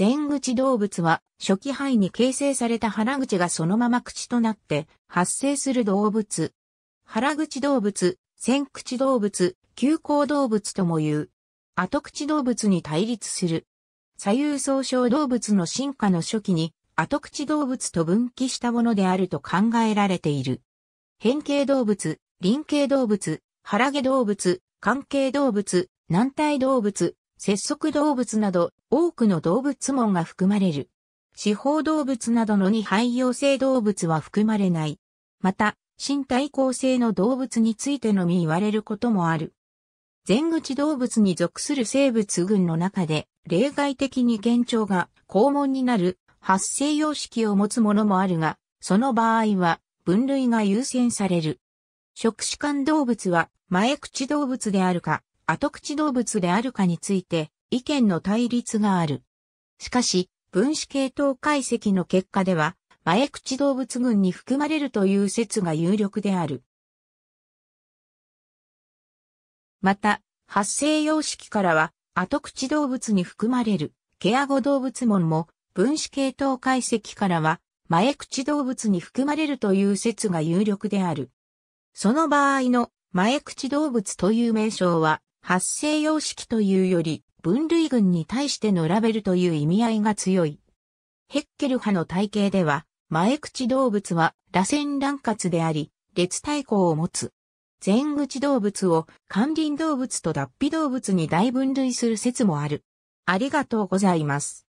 前口動物は初期肺に形成された腹口がそのまま口となって発生する動物。腹口動物、先口動物、急行動物とも言う。後口動物に対立する。左右総称動物の進化の初期に後口動物と分岐したものであると考えられている。変形動物、輪形動物、腹毛動物、関係動物、軟体動物、節足動物など多くの動物門が含まれる。四方動物などの二肺葉性動物は含まれない。また、身体構成の動物についてのみ言われることもある。全口動物に属する生物群の中で、例外的に幻聴が肛門になる発生様式を持つものもあるが、その場合は分類が優先される。触手間動物は前口動物であるか、後口動物であるかについて、意見の対立がある。しかし、分子系統解析の結果では、前口動物群に含まれるという説が有力である。また、発生様式からは、後口動物に含まれる、ケアゴ動物門も、分子系統解析からは、前口動物に含まれるという説が有力である。その場合の前口動物という名称は、発生様式というより分類群に対してのラベルという意味合いが強い。ヘッケル派の体系では、前口動物は螺旋乱活であり、列対抗を持つ。前口動物を関林動物と脱皮動物に大分類する説もある。ありがとうございます。